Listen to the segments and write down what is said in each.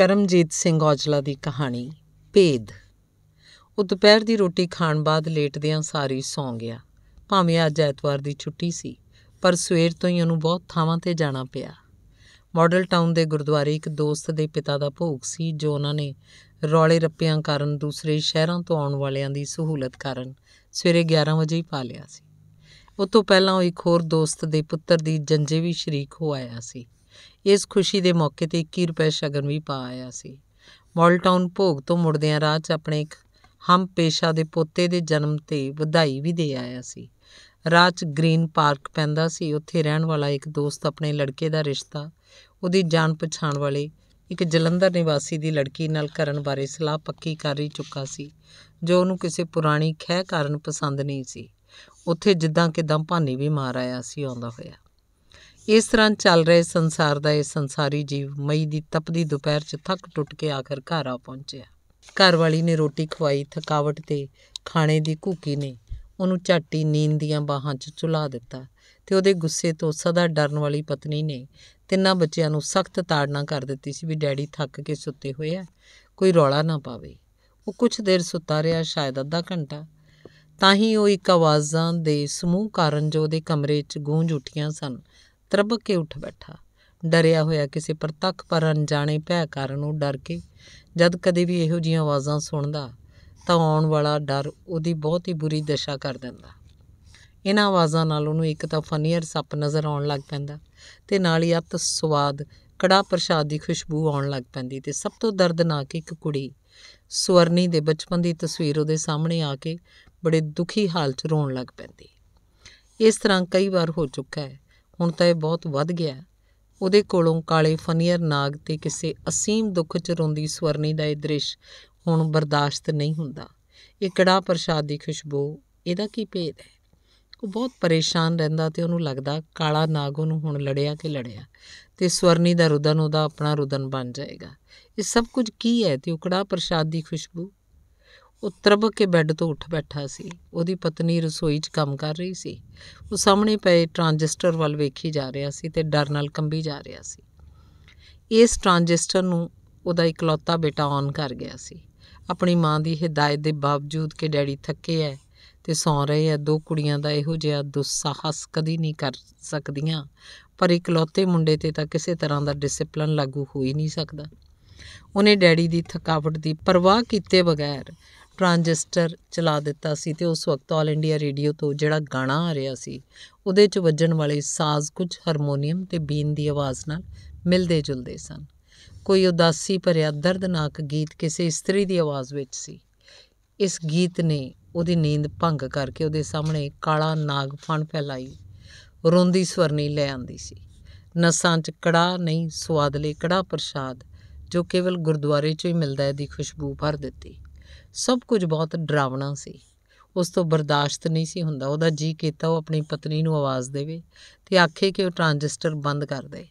ਕਰਮਜੀਤ ਸਿੰਘ ਔਜਲਾ ਦੀ ਕਹਾਣੀ ਭੇਦ ਉਹ ਦੁਪਹਿਰ ਦੀ ਰੋਟੀ ਖਾਣ ਬਾਅਦ ਲੇਟਦਿਆਂ ਸਾਰੀ ਸੌਂ ਗਿਆ ਭਾਵੇਂ ਅੱਜ ਐਤਵਾਰ ਦੀ ਛੁੱਟੀ ਸੀ ਪਰ ਸਵੇਰ ਤੋਂ ਹੀ ਉਹਨੂੰ ਬਹੁਤ ਥਾਵਾਂ ਤੇ ਜਾਣਾ ਪਿਆ ਮਾਡਲ ਟਾਊਨ ਦੇ ਗੁਰਦੁਆਰੇ ਇੱਕ ਦੋਸਤ ਦੇ ਪਿਤਾ ਦਾ ਭੋਗ ਸੀ ਜੋ ਉਹਨਾਂ ਨੇ ਰੌਲੇ ਰੱਪਿਆਂ ਕਾਰਨ ਦੂਸਰੇ ਸ਼ਹਿਰਾਂ ਤੋਂ ਆਉਣ ਵਾਲਿਆਂ ਦੀ ਸਹੂਲਤ ਕਾਰਨ ਸਵੇਰੇ 11 ਵਜੇ ਹੀ ਪਾ ਲਿਆ ਸੀ ਉਸ ਤੋਂ ਪਹਿਲਾਂ ਉਹ ਇੱਕ ਹੋਰ ਦੋਸਤ ਦੇ ਪੁੱਤਰ ਦੀ ਜੰਜੇ ਵੀ ਸ਼ਰੀਕ ਹੋ ਆਇਆ ਸੀ ਇਸ ਖੁਸ਼ੀ ਦੇ ਮੌਕੇ ਤੇ 21 ਰੁਪਏ ਸ਼ਗਨ ਵੀ ਪਾ ਆਇਆ ਸੀ ਟਾਊਨ ਭੋਗ ਤੋਂ ਮੁੜਦਿਆਂ ਰਾਹ 'ਚ ਆਪਣੇ ਇੱਕ ਹਮ ਪੇਸ਼ਾ ਦੇ ਪੋਤੇ ਦੇ ਜਨਮ ਤੇ ਵਧਾਈ ਵੀ ਦੇ ਆਇਆ ਸੀ ਰਾਹ 'ਚ ਗ੍ਰੀਨ ਪਾਰਕ ਪੈਂਦਾ ਸੀ ਉੱਥੇ ਰਹਿਣ ਵਾਲਾ ਇੱਕ ਦੋਸਤ ਆਪਣੇ ਲੜਕੇ ਦਾ ਰਿਸ਼ਤਾ ਉਹਦੀ ਜਾਣ ਪਛਾਣ ਵਾਲੇ ਇੱਕ ਜਲੰਧਰ ਨਿਵਾਸੀ ਦੀ ਲੜਕੀ ਨਾਲ ਕਰਨ ਬਾਰੇ ਸਲਾਹ ਪੱਕੀ ਕਰ ਹੀ ਚੁੱਕਾ ਸੀ ਜੋ ਉਹਨੂੰ ਕਿਸੇ ਪੁਰਾਣੀ ਖਹਿ ਕਾਰਨ ਪਸੰਦ ਨਹੀਂ ਸੀ ਉੱਥੇ ਜਿੱਦਾਂ ਕਿਦਾਂ ਭਾਨੀ ਵੀ ਮਾਰ ਆਇਆ ਸੀ ਆਉਂਦਾ ਹੋਇਆ ਇਸ ਤਰ੍ਹਾਂ ਚੱਲ ਰਹੇ ਸੰਸਾਰ ਦਾ ਇਹ ਸੰਸਾਰੀ ਜੀਵ ਮਈ ਦੀ ਤਪਦੀ ਦੁਪਹਿਰ 'ਚ ਥੱਕ ਟੁੱਟ ਕੇ ਆਖਰ ਘਰ ਆ ਪਹੁੰਚਿਆ ਘਰ ਵਾਲੀ ਨੇ ਰੋਟੀ ਖਵਾਈ ਥਕਾਵਟ ਤੇ ਖਾਣੇ ਦੀ ਭੁੱਖੀ ਨੇ ਉਹਨੂੰ ਝਾਟੀ ਨੀਂਦ ਦੀਆਂ ਬਾਹਾਂ 'ਚ ਝੁਲਾ ਦਿੱਤਾ ਤੇ ਉਹਦੇ ਗੁੱਸੇ ਤੋਂ ਸਦਾ ਡਰਨ ਵਾਲੀ ਪਤਨੀ ਨੇ ਤਿੰਨਾਂ ਬੱਚਿਆਂ ਨੂੰ ਸਖਤ ਤਾੜਨਾ ਕਰ ਦਿੱਤੀ ਸੀ ਵੀ ਡੈਡੀ ਥੱਕ ਕੇ ਸੁੱਤੇ ਹੋਏ ਆ ਕੋਈ ਰੌਲਾ ਨਾ ਪਾਵੇ ਉਹ ਕੁਝ ਦੇਰ ਸੁੱਤਾ ਰਿਹਾ ਸ਼ਾਇਦ ਅੱਧਾ ਘੰਟਾ ਤਾਂ ਹੀ ਉਹ ਇੱਕ ਆਵਾਜ਼ਾਂ ਦੇ ਸਮੂਹ ਕਾਰਨ ਜੋ ਉਹਦੇ ਕਮਰੇ 'ਚ ਗੂੰਜ ਉੱਠੀਆਂ ਸਨ ਤਰਬ ਕੇ ਉੱਠ ਬੈਠਾ ਡਰਿਆ ਹੋਇਆ ਕਿਸੇ ਪ੍ਰਤੱਖ ਪਰ ਅਣਜਾਣੇ ਭੈ ਕਾਰਨ ਉਹ ਡਰ ਕੇ ਜਦ ਕਦੇ ਵੀ ਇਹੋ ਜੀਆਂ ਆਵਾਜ਼ਾਂ ਸੁਣਦਾ ਤਾਂ ਆਉਣ ਵਾਲਾ ਡਰ ਉਹਦੀ ਬਹੁਤ ਹੀ ਬੁਰੀ ਦਸ਼ਾ ਕਰ ਦਿੰਦਾ ਇਹਨਾਂ ਆਵਾਜ਼ਾਂ ਨਾਲ ਉਹਨੂੰ ਇੱਕ ਤਾਂ ਫਨੀਅਰ ਸੱਪ ਨਜ਼ਰ ਆਉਣ ਲੱਗ ਪੈਂਦਾ ਤੇ ਨਾਲ ਹੀ ਅਤ ਸਵਾਦ ਕੜਾ ਪ੍ਰਸ਼ਾਦ ਦੀ ਖੁਸ਼ਬੂ ਆਉਣ ਲੱਗ ਪੈਂਦੀ ਤੇ ਸਭ ਤੋਂ ਦਰਦਨਾਕ ਇੱਕ ਕੁੜੀ ਸਵਰਨੀ ਦੇ ਬਚਪਨ ਦੀ ਤਸਵੀਰ ਉਹਦੇ ਸਾਹਮਣੇ ਆ ਕੇ ਬੜੇ ਦੁਖੀ ਹਾਲ 'ਚ ਰੋਣ ਲੱਗ ਪੈਂਦੀ ਇਸ ਤਰ੍ਹਾਂ ਕਈ ਵਾਰ ਹੋ ਚੁੱਕਾ ਹੈ ਹੁਣ ਤਾਂ ਇਹ ਬਹੁਤ ਵੱਧ ਗਿਆ ਉਹਦੇ ਕੋਲੋਂ ਕਾਲੇ ਫਨੀਅਰ ਨਾਗ ਤੇ ਕਿਸੇ ਅਸੀਮ ਦੁੱਖ ਚ ਰੋਂਦੀ ਸਵਰਨੀ ਦਾ ਇਹ ਦ੍ਰਿਸ਼ ਹੁਣ ਬਰਦਾਸ਼ਤ ਨਹੀਂ ਹੁੰਦਾ ਇਹ ਕੜਾ ਪ੍ਰਸ਼ਾਦ ਦੀ ਖੁਸ਼ਬੂ ਇਹਦਾ ਕੀ ਭੇਦ ਹੈ ਉਹ ਬਹੁਤ ਪਰੇਸ਼ਾਨ ਰਹਿੰਦਾ ਤੇ ਉਹਨੂੰ ਲੱਗਦਾ ਕਾਲਾ ਨਾਗ ਉਹਨੂੰ ਹੁਣ ਲੜਿਆ ਕਿ ਲੜਿਆ ਤੇ ਸਵਰਨੀ ਦਾ ਰੁਦਨ ਉਹਦਾ ਆਪਣਾ ਰੁਦਨ ਬਣ ਜਾਏਗਾ ਇਹ ਸਭ ਕੁਝ ਕੀ ਹੈ ਤੇ ਉਹ ਕੜਾ ਪ੍ਰਸ਼ਾਦ ਦੀ ਖੁਸ਼ਬੂ ਉਹ ਤਰਬ ਕੇ ਬੈੱਡ ਤੋਂ ਉੱਠ ਬੈਠਾ ਸੀ ਉਹਦੀ ਪਤਨੀ ਰਸੋਈ 'ਚ ਕੰਮ ਕਰ ਰਹੀ ਸੀ ਉਹ ਸਾਹਮਣੇ ਪਏ ਟਰਾਂਜਿਸਟਰ ਵੱਲ ਵੇਖੀ ਜਾ ਰਿਹਾ ਸੀ ਤੇ ਡਰ ਨਾਲ ਕੰਬੀ ਜਾ ਰਿਹਾ ਸੀ ਇਸ ਟਰਾਂਜਿਸਟਰ ਨੂੰ ਉਹਦਾ ਇਕਲੌਤਾ ਬੇਟਾ ਔਨ ਕਰ ਗਿਆ ਸੀ ਆਪਣੀ ਮਾਂ ਦੀ ਹਿਦਾਇਤ ਦੇ ਬਾਵਜੂਦ ਕਿ ਡੈਡੀ ਥੱਕੇ ਐ ਤੇ ਸੌਂ ਰਹੇ ਐ ਦੋ ਕੁੜੀਆਂ ਦਾ ਇਹੋ ਜਿਹਾ ਦੁਸਾਹਸ ਕਦੀ ਨਹੀਂ ਕਰ ਸਕਦੀਆਂ ਪਰ ਇਕਲੌਤੇ ਮੁੰਡੇ ਤੇ ਤਾਂ ਕਿਸੇ ਤਰ੍ਹਾਂ ਦਾ ਡਿਸਪਲਨ ਲਾਗੂ ਹੋ ਹੀ ਨਹੀਂ ਸਕਦਾ ਉਹਨੇ ਡੈਡੀ ਦੀ ਥਕਾਵਟ ਦੀ ਪਰਵਾਹ ਕੀਤੇ ਬਗੈਰ ਟ੍ਰਾਂਜਿਸਟਰ ਚਲਾ ਦਿੱਤਾ ਸੀ ਤੇ ਉਸ ਵਕਤ ਆਲ ਇੰਡੀਆ ਰੇਡੀਓ ਤੋਂ ਜਿਹੜਾ ਗਾਣਾ ਆ ਰਿਹਾ ਸੀ ਉਹਦੇ 'ਚ ਵੱਜਣ ਵਾਲੇ ਸਾਜ਼ ਕੁਝ ਹਾਰਮੋਨੀਅਮ ਤੇ ਬੀਨ ਦੀ ਆਵਾਜ਼ ਨਾਲ ਮਿਲਦੇ ਜੁਲਦੇ ਸਨ ਕੋਈ ਉਦਾਸੀ ਭਰਿਆ ਦਰਦਨਾਕ ਗੀਤ ਕਿਸੇ ਇਸਤਰੀ ਦੀ ਆਵਾਜ਼ ਵਿੱਚ ਸੀ ਇਸ ਗੀਤ ਨੇ ਉਹਦੀ ਨੀਂਦ ਭੰਗ ਕਰਕੇ ਉਹਦੇ ਸਾਹਮਣੇ ਕਾਲਾ ਨਾਗ ਫਣ ਫੈਲਾਈ ਰੋਂਦੀ ਸਵਰਨੀ ਲੈ ਆਂਦੀ ਸੀ ਨਸਾਂ 'ਚ ਕੜਾ ਨਹੀਂ ਸਵਾਦਲੇ ਕੜਾ ਪ੍ਰਸ਼ਾਦ ਜੋ ਕੇਵਲ ਗੁਰਦੁਆਰੇ 'ਚ ਹੀ ਮਿਲਦਾ ਹੈ ਦੀ ਖੁਸ਼ਬੂ ਭਰ ਦਿੱਤੀ ਸਭ ਕੁਝ ਬਹੁਤ ਡਰਾਵਣਾ ਸੀ ਉਸ ਤੋਂ ਬਰਦਾਸ਼ਤ ਨਹੀਂ ਸੀ ਹੁੰਦਾ ਉਹਦਾ ਜੀ ਕੀਤਾ ਉਹ ਆਪਣੀ ਪਤਨੀ ਨੂੰ ਆਵਾਜ਼ ਦੇਵੇ ਤੇ ਆਖੇ ਕਿ ਉਹ ਟ੍ਰਾਂਜਿਸਟਰ ਬੰਦ ਕਰ ਦੇ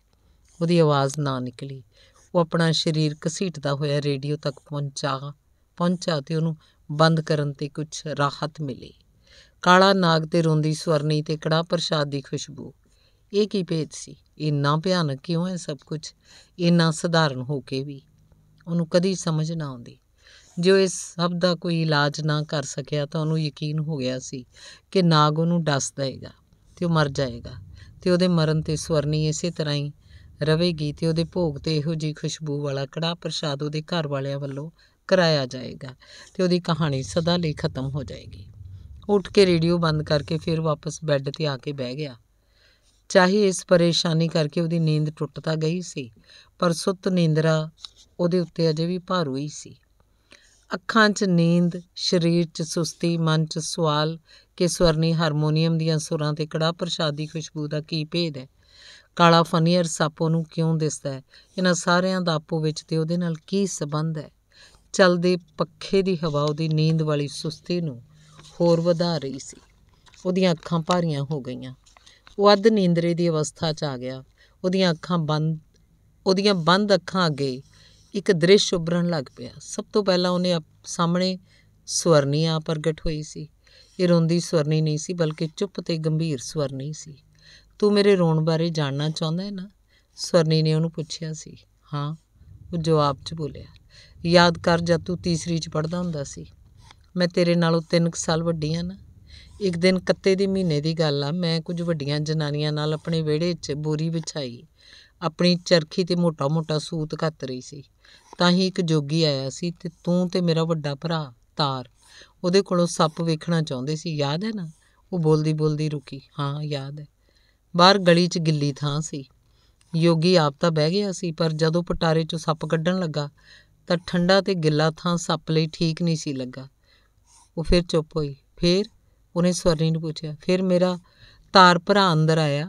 ਉਹਦੀ ਆਵਾਜ਼ ਨਾ ਨਿਕਲੀ ਉਹ ਆਪਣਾ ਸਰੀਰ ਕਸੀਟਦਾ ਹੋਇਆ ਰੇਡੀਓ ਤੱਕ ਪਹੁੰਚਾ ਪਹੁੰਚਾ ਤੇ ਉਹਨੂੰ ਬੰਦ ਕਰਨ ਤੇ ਕੁਝ ਰਾਹਤ ਮਿਲੀ ਕਾਲਾ ਨਾਗ ਤੇ ਰੋਂਦੀ ਸਵਰਨੀ ਤੇ ਕੜਾ ਪ੍ਰਸ਼ਾਦ ਦੀ ਖੁਸ਼ਬੂ ਇਹ ਕੀ ਭੇਦ ਸੀ ਇੰਨਾ ਭਿਆਨਕ ਕਿਉਂ ਹੈ ਸਭ ਕੁਝ ਇੰਨਾ ਸਧਾਰਨ ਹੋ ਕੇ ਵੀ ਉਹਨੂੰ ਕਦੀ ਸਮਝ ਨਾ ਆਉਂਦੀ ਜੋ ਇਸ ਸਭ ਦਾ ਕੋਈ ਇਲਾਜ ਨਾ ਕਰ ਸਕਿਆ ਤਾਂ ਉਹਨੂੰ ਯਕੀਨ ਹੋ ਗਿਆ ਸੀ ਕਿ ਨਾਗ ਉਹਨੂੰ ਡਸ ਦੇਗਾ ਤੇ ਉਹ ਮਰ ਜਾਏਗਾ ਤੇ ਉਹਦੇ ਮਰਨ ਤੇ ਸਵਰਨੀ ਇਸੇ ਤਰ੍ਹਾਂ ਹੀ ਰਵੇਗੀ ਤੇ ਉਹਦੇ ਭੋਗ ਤੇ ਇਹੋ ਜੀ ਖੁਸ਼ਬੂ ਵਾਲਾ ਕੜਾ ਪ੍ਰਸ਼ਾਦ ਉਹਦੇ ਘਰ ਵਾਲਿਆਂ ਵੱਲੋਂ ਕਰਾਇਆ ਜਾਏਗਾ ਤੇ ਉਹਦੀ ਕਹਾਣੀ ਸਦਾ ਲਈ ਖਤਮ ਹੋ ਜਾਏਗੀ ਉੱਠ ਕੇ ਰੇਡੀਓ ਬੰਦ ਕਰਕੇ ਫਿਰ ਵਾਪਸ ਬੈੱਡ ਤੇ ਆ ਕੇ ਬਹਿ ਗਿਆ ਚਾਹੇ ਇਸ ਪਰੇਸ਼ਾਨੀ ਕਰਕੇ ਉਹਦੀ ਨੀਂਦ ਟੁੱਟ ਤਾਂ ਗਈ ਸੀ ਪਰ ਸੁੱਤ ਨੀਂਦਰਾ ਉਹਦੇ ਉੱਤੇ ਅਜੇ ਵੀ ਭਾਰੂ ਹੀ ਸੀ ਅੱਖਾਂ 'ਚ ਨੀਂਦ ਸਰੀਰ 'ਚ ਸੁਸਤੀ ਮਨ 'ਚ ਸਵਾਲ ਕਿ ਸਵਰਨੀ ਹਾਰਮੋਨੀਅਮ ਦੀਆਂ ਸੁਰਾਂ ਤੇ ਕੜਾ ਪ੍ਰਸ਼ਾਦੀ ਖੁਸ਼ਬੂ ਦਾ ਕੀ ਭੇਦ ਹੈ ਕਾਲਾ ਫਨੀਅਰ ਸਾਪੋ ਨੂੰ ਕਿਉਂ ਦਿਸਦਾ ਹੈ ਇਹਨਾਂ ਸਾਰਿਆਂ ਦਾ ਆਪੋ ਵਿੱਚ ਤੇ ਉਹਦੇ ਨਾਲ ਕੀ ਸਬੰਧ ਹੈ ਚਲਦੇ ਪੱਖੇ ਦੀ ਹਵਾ ਉਹਦੀ ਨੀਂਦ ਵਾਲੀ ਸੁਸਤੀ ਨੂੰ ਹੋਰ ਵਧਾ ਰਹੀ ਸੀ ਉਹਦੀਆਂ ਅੱਖਾਂ ਭਾਰੀਆਂ ਹੋ ਗਈਆਂ ਉਹ ਅੱਧ ਨੀਂਦਰੇ ਦੀ ਅਵਸਥਾ 'ਚ ਆ ਗਿਆ ਉਹਦੀਆਂ ਅੱਖਾਂ ਬੰਦ ਉਹਦੀਆਂ ਬੰਦ ਅੱਖਾਂ ਅੱਗੇ ਇੱਕ ਦ੍ਰਿਸ਼ ਉਭਰਨ ਲੱਗ ਪਿਆ ਸਭ ਤੋਂ ਪਹਿਲਾਂ ਉਹਨੇ ਸਾਹਮਣੇ ਸਵਰਨੀਆ ਪ੍ਰਗਟ ਹੋਈ ਸੀ ਇਹ ਰੋਂਦੀ ਸਵਰਨੀ ਨਹੀਂ ਸੀ ਬਲਕਿ ਚੁੱਪ ਤੇ ਗੰਭੀਰ ਸਵਰਨੀ ਸੀ ਤੂੰ ਮੇਰੇ ਰੋਣ ਬਾਰੇ ਜਾਣਨਾ ਚਾਹੁੰਦਾ ਹੈ ਨਾ ਸਵਰਨੀ ਨੇ ਉਹਨੂੰ ਪੁੱਛਿਆ ਸੀ ਹਾਂ ਉਹ ਜਵਾਬ 'ਚ ਬੋਲਿਆ ਯਾਦ ਕਰ ਜਦ ਤੂੰ ਤੀਸਰੀ 'ਚ ਪੜਦਾ ਹੁੰਦਾ ਸੀ ਮੈਂ ਤੇਰੇ ਨਾਲੋਂ ਤਿੰਨ ਸਾਲ ਵੱਡੀ ਆ ਨਾ ਇੱਕ ਦਿਨ ਕੱਤੇ ਦੇ ਮਹੀਨੇ ਦੀ ਗੱਲ ਆ ਮੈਂ ਕੁਝ ਵੱਡੀਆਂ ਜਨਾਨੀਆਂ ਨਾਲ ਆਪਣੇ ਵਿਹੜੇ 'ਚ ਬੋਰੀ ਵਿਛਾਈ ਆਪਣੀ ਚਰਖੀ ਤੇ ਮੋਟਾ-ਮੋਟਾ ਸੂਤ ਘੱਤ ਰਹੀ ਸੀ ਤਾਂ ਹੀ ਇੱਕ ਜੋਗੀ ਆਇਆ ਸੀ ਤੇ ਤੂੰ ਤੇ ਮੇਰਾ ਵੱਡਾ ਭਰਾ ਤਾਰ ਉਹਦੇ ਕੋਲੋਂ ਸੱਪ ਵੇਖਣਾ ਚਾਹੁੰਦੇ ਸੀ ਯਾਦ ਹੈ ਨਾ ਉਹ ਬੋਲਦੀ ਬੋਲਦੀ ਰੁਕੀ ਹਾਂ ਯਾਦ ਹੈ ਬਾਹਰ ਗਲੀ 'ਚ ਗਿੱਲੀ ਥਾਂ ਸੀ ਯੋਗੀ ਆਪ ਤਾਂ ਬਹਿ ਗਿਆ ਸੀ ਪਰ ਜਦੋਂ ਪਟਾਰੇ 'ਚੋਂ ਸੱਪ ਕੱਢਣ ਲੱਗਾ ਤਾਂ ਠੰਡਾ ਤੇ ਗਿੱਲਾ ਥਾਂ ਸੱਪ ਲਈ ਠੀਕ ਨਹੀਂ ਸੀ ਲੱਗਾ ਉਹ ਫਿਰ ਚੁੱਪ ਹੋਈ ਫਿਰ ਉਹਨੇ ਸਵਰਨੀ ਨੂੰ ਪੁੱਛਿਆ ਫਿਰ ਮੇਰਾ ਤਾਰ ਭਰਾ ਅੰਦਰ ਆਇਆ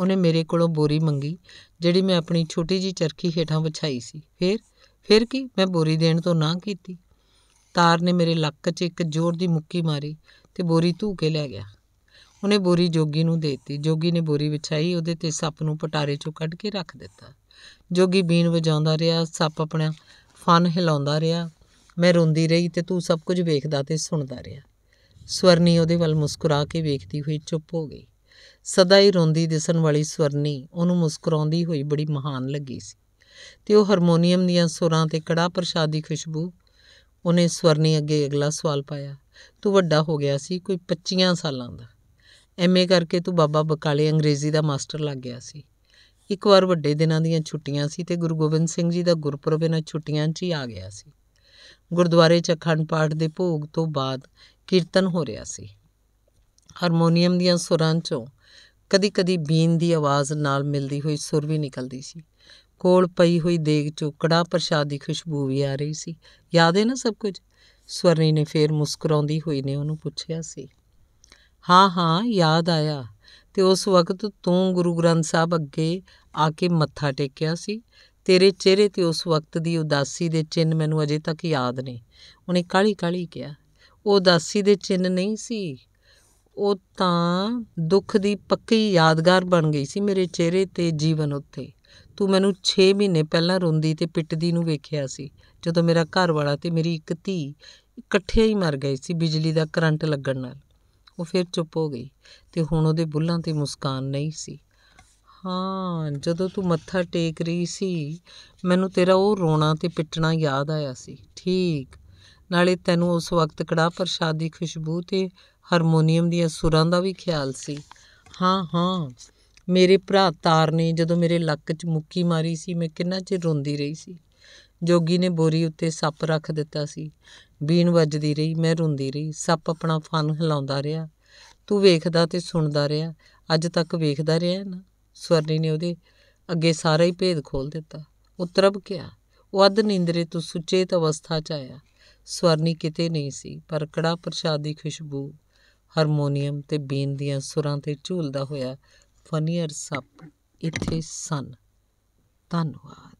ਉਹਨੇ ਮੇਰੇ ਕੋਲੋਂ ਬੋਰੀ ਮੰਗੀ ਜਿਹੜੀ ਮੈਂ ਆਪਣੀ ਛੋਟੀ ਜੀ ਚਰਖੀ ਹੇਠਾਂ ਵਿਛਾਈ ਸੀ ਫਿਰ ਫਿਰ ਕੀ ਮੈਂ ਬੋਰੀ ਦੇਣ ਤੋਂ ਨਾ ਕੀਤੀ ਤਾਰ ਨੇ ਮੇਰੇ ਲੱਕ 'ਚ ਇੱਕ ਜ਼ੋਰ ਦੀ ਮੁੱਕੀ ਮਾਰੀ ਤੇ ਬੋਰੀ ਧੂ ਕੇ ਲੈ ਗਿਆ ਉਹਨੇ ਬੋਰੀ ਜੋਗੀ ਨੂੰ ਦਿੱਤੀ ਜੋਗੀ ਨੇ ਬੋਰੀ ਵਿਛਾਈ ਉਹਦੇ ਤੇ ਸੱਪ ਨੂੰ ਪਟਾਰੇ 'ਚੋਂ ਕੱਢ ਕੇ ਰੱਖ ਦਿੱਤਾ ਜੋਗੀ ਬੀਨ ਵਜਾਉਂਦਾ ਰਿਹਾ ਸੱਪ ਆਪਣਾ ਫਨ ਹਿਲਾਉਂਦਾ ਰਿਹਾ ਮੈਂ ਰੋਂਦੀ ਰਹੀ ਤੇ ਤੂੰ ਸਭ ਕੁਝ ਵੇਖਦਾ ਤੇ ਸੁਣਦਾ ਰਿਹਾ ਸਵਰਨੀ ਉਹਦੇ ਵੱਲ ਮੁਸਕਰਾ ਕੇ ਵੇਖਦੀ ਹੋਈ ਚੁੱਪ ਹੋ ਗਈ ਸਦਾ ਹੀ ਰੋਂਦੀ ਦਿਸਣ ਵਾਲੀ ਸਵਰਨੀ ਉਹਨੂੰ ਮੁਸਕਰਾਉਂਦੀ ਹੋਈ ਬੜੀ ਮਹਾਨ ਲੱਗੀ ਸੀ ਤੇ ਉਹ ਹਾਰਮੋਨੀਅਮ ਦੀਆਂ ਸੁਰਾਂ ਤੇ ਕੜਾ ਪ੍ਰਸ਼ਾਦ ਦੀ ਖੁਸ਼ਬੂ ਉਹਨੇ ਸਵਰਨੀ ਅੱਗੇ ਅਗਲਾ ਸਵਾਲ ਪਾਇਆ ਤੂੰ ਵੱਡਾ ਹੋ ਗਿਆ ਸੀ ਕੋਈ 25 ਸਾਲਾਂ ਦਾ ਐਮਏ ਕਰਕੇ ਤੂੰ ਬਾਬਾ ਬਕਾਲੇ ਅੰਗਰੇਜ਼ੀ ਦਾ ਮਾਸਟਰ ਲੱਗ ਗਿਆ ਸੀ ਇੱਕ ਵਾਰ ਵੱਡੇ ਦਿਨਾਂ ਦੀਆਂ ਛੁੱਟੀਆਂ ਸੀ ਤੇ ਗੁਰੂ ਗੋਬਿੰਦ ਸਿੰਘ ਜੀ ਦਾ ਗੁਰਪੁਰਬ ਇਹਨਾਂ ਛੁੱਟੀਆਂ 'ਚ ਹੀ ਆ ਗਿਆ ਸੀ ਗੁਰਦੁਆਰੇ 'ਚ ਅਖੰਡ ਪਾਠ ਦੇ ਭੋਗ ਤੋਂ ਬਾਅਦ ਕੀਰਤਨ ਹੋ ਰਿਹਾ ਸੀ ਹਾਰਮੋਨੀਅਮ ਦੀਆਂ ਸੁਰਾਂ 'ਚੋਂ ਕਦੀ-ਕਦੀ ਬੀਨ ਦੀ ਆਵਾਜ਼ ਨਾਲ ਮਿਲਦੀ ਹੋਈ ਸੁਰ ਵੀ ਨਿਕਲਦੀ ਸੀ ਕੋਲ ਪਈ ਹੋਈ ਦੇਗ ਚੋਂ ਕੜਾ ਪ੍ਰਸ਼ਾਦ ਦੀ ਖੁਸ਼ਬੂ ਵੀ ਆ ਰਹੀ ਸੀ ਯਾਦ ਹੈ ਨਾ ਸਭ ਕੁਝ ਸਵਰਨੀ ਨੇ ਫੇਰ ਮੁਸਕਰਾਉਂਦੀ ਹੋਈ ਨੇ ਉਹਨੂੰ ਪੁੱਛਿਆ ਸੀ ਹਾਂ ਹਾਂ ਯਾਦ ਆਇਆ ਤੇ ਉਸ ਵਕਤ ਤੂੰ ਗੁਰੂ ਗ੍ਰੰਥ ਸਾਹਿਬ ਅੱਗੇ ਆ ਕੇ ਮੱਥਾ ਟੇਕਿਆ ਸੀ ਤੇਰੇ ਚਿਹਰੇ ਤੇ ਉਸ ਵਕਤ ਦੀ ਉਦਾਸੀ ਦੇ ਚਿੰਨ ਮੈਨੂੰ ਅਜੇ ਤੱਕ ਯਾਦ ਨੇ ਉਹਨੇ ਕਾਲੀ ਕਾਲੀ ਕਿਹਾ ਉਹ ਉਦਾਸੀ ਦੇ ਚਿੰਨ ਨਹੀਂ ਸੀ ਉਹ ਤਾਂ ਦੁੱਖ ਦੀ ਪੱਕੀ ਯਾਦਗਾਰ ਬਣ ਗਈ ਸੀ ਮੇਰੇ ਚਿਹਰੇ ਤੇ ਜੀਵਨ ਉੱਤੇ ਤੂੰ ਮੈਨੂੰ 6 ਮਹੀਨੇ ਪਹਿਲਾਂ ਰੋਂਦੀ ਤੇ ਪਿੱਟਦੀ ਨੂੰ ਵੇਖਿਆ ਸੀ ਜਦੋਂ ਮੇਰਾ ਘਰ ਵਾਲਾ ਤੇ ਮੇਰੀ ਇੱਕ ਧੀ ਇਕੱਠੇ ਹੀ ਮਰ ਗਏ ਸੀ ਬਿਜਲੀ ਦਾ ਕਰੰਟ ਲੱਗਣ ਨਾਲ ਉਹ ਫਿਰ ਚੁੱਪ ਹੋ ਗਈ ਤੇ ਹੁਣ ਉਹਦੇ ਬੁੱਲਾਂ ਤੇ ਮੁਸਕਾਨ ਨਹੀਂ ਸੀ ਹਾਂ ਜਦੋਂ ਤੂੰ ਮੱਥਾ ਟੇਕ ਰਹੀ ਸੀ ਮੈਨੂੰ ਤੇਰਾ ਉਹ ਰੋਣਾ ਤੇ ਪਿੱਟਣਾ ਯਾਦ ਆਇਆ ਸੀ ਠੀਕ ਨਾਲੇ ਤੈਨੂੰ ਉਸ ਵਕਤ ਕੜਾ ਪ੍ਰਸ਼ਾਦ ਦੀ ਖੁਸ਼ਬੂ ਤੇ ਹਾਰਮੋਨੀਅਮ ਦੀਆਂ ਸੁਰਾਂ ਦਾ ਵੀ ਖਿਆਲ ਸੀ ਹਾਂ ਹਾਂ ਮੇਰੇ ਭਰਾ ਤਾਰ ਨੇ ਜਦੋਂ ਮੇਰੇ ਲੱਕ 'ਚ ਮੁੱਕੀ ਮਾਰੀ ਸੀ ਮੈਂ ਕਿੰਨਾ ਚਿਰ ਰੋਂਦੀ ਰਹੀ ਸੀ ਜੋਗੀ ਨੇ ਬੋਰੀ ਉੱਤੇ ਸੱਪ ਰੱਖ ਦਿੱਤਾ ਸੀ ਬੀਨ ਵੱਜਦੀ ਰਹੀ ਮੈਂ ਰੋਂਦੀ ਰਹੀ ਸੱਪ ਆਪਣਾ ਫਨ ਹਿਲਾਉਂਦਾ ਰਿਹਾ ਤੂੰ ਵੇਖਦਾ ਤੇ ਸੁਣਦਾ ਰਿਹਾ ਅੱਜ ਤੱਕ ਵੇਖਦਾ ਰਿਹਾ ਨਾ ਸਵਰਨੀ ਨੇ ਉਹਦੇ ਅੱਗੇ ਸਾਰਾ ਹੀ ਭੇਦ ਖੋਲ ਦਿੱਤਾ ਉਤਰਬ ਤਰਬ ਗਿਆ ਉਹ ਅਧ ਨੀਂਦਰੇ ਤੋਂ ਸੁਚੇਤ ਅਵਸਥਾ 'ਚ ਆਇਆ ਸਵਰਨੀ ਕਿਤੇ ਨਹੀਂ ਸੀ ਪਰ ਕੜਾ ਪ੍ਰਸ਼ਾਦ ਦੀ ਖੁਸ਼ਬੂ ਹਾਰਮੋਨੀਅਮ ਤੇ ਬੀਨ ਦੀਆਂ ਸੁਰਾਂ ਤੇ ਝੂਲਦਾ ਹੋਇਆ ਫਨੀਅਰ ਸੱਪ ਇੱਥੇ ਸਨ ਧੰਨਵਾਦ